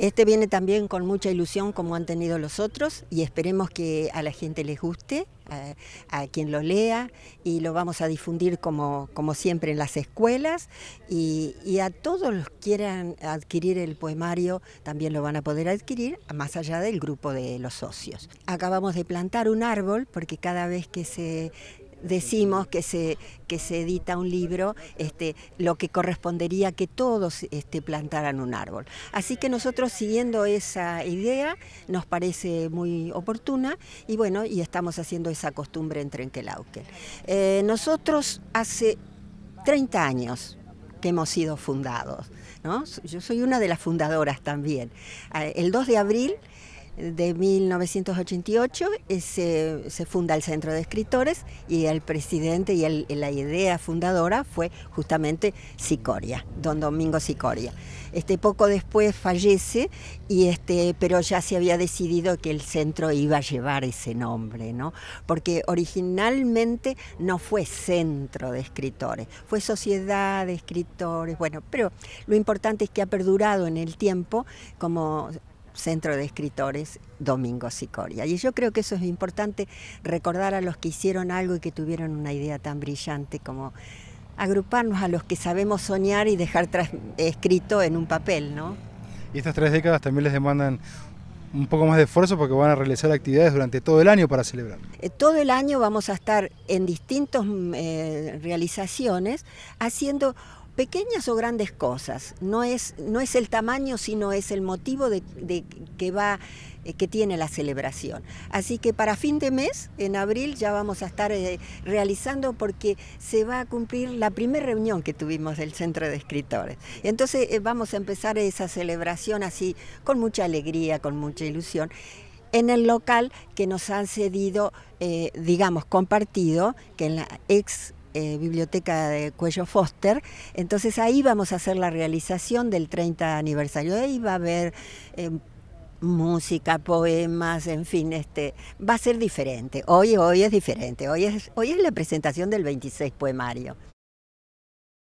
Este viene también con mucha ilusión como han tenido los otros y esperemos que a la gente les guste, a, quien lo lea y lo vamos a difundir como, siempre en las escuelas y, y, a todos los que quieran adquirir el poemario también lo van a poder adquirir más allá del grupo de los socios. Acabamos de plantar un árbol porque cada vez que se, decimos que se, que se edita un libro, este, lo que correspondería que todos este, plantaran un árbol. Así que nosotros siguiendo esa idea nos parece muy oportuna y bueno, y estamos haciendo esa costumbre en Trenquelauquel. Eh, nosotros hace 30 años que hemos sido fundados, ¿no? Yo soy una de las fundadoras también. Eh, el 2 de abril de 1988 eh, se, funda el Centro de Escritores y el presidente y la idea fundadora fue justamente Sicoria, don Domingo Sicoria. Este, poco después fallece, y este, pero ya se había decidido que el centro iba a llevar ese nombre, ¿no? porque originalmente no fue Centro de Escritores, fue Sociedad de Escritores, bueno, pero lo importante es que ha perdurado en el tiempo como Centro de Escritores Domingo Sicoria. Y yo creo que eso es importante recordar a los que hicieron algo y que tuvieron una idea tan brillante como agruparnos a los que sabemos soñar y dejar escrito en un papel, ¿no? Y estas tres décadas también les demandan un poco más de esfuerzo porque van a realizar actividades durante todo el año para celebrar. Eh, todo el año vamos a estar en distintas mm, eh, realizaciones haciendo pequeñas o grandes cosas. No es, no es el tamaño, sino es el motivo de, que va eh, que tiene la celebración. Así que para fin de mes, en abril, ya vamos a estar eh, realizando porque se va a cumplir la primera reunión que tuvimos del Centro de Escritores. Entonces eh, vamos a empezar esa celebración así, con mucha alegría, con mucha ilusión, en el local que nos han cedido, digamos, compartido, que en la ex eh, biblioteca de Cuello Foster. Entonces ahí vamos a hacer la realización del 30 aniversario. Ahí va a haber eh, música, poemas, en fin, este, va a ser diferente. Hoy, hoy es diferente. Hoy es, hoy es la presentación del 26 poemario.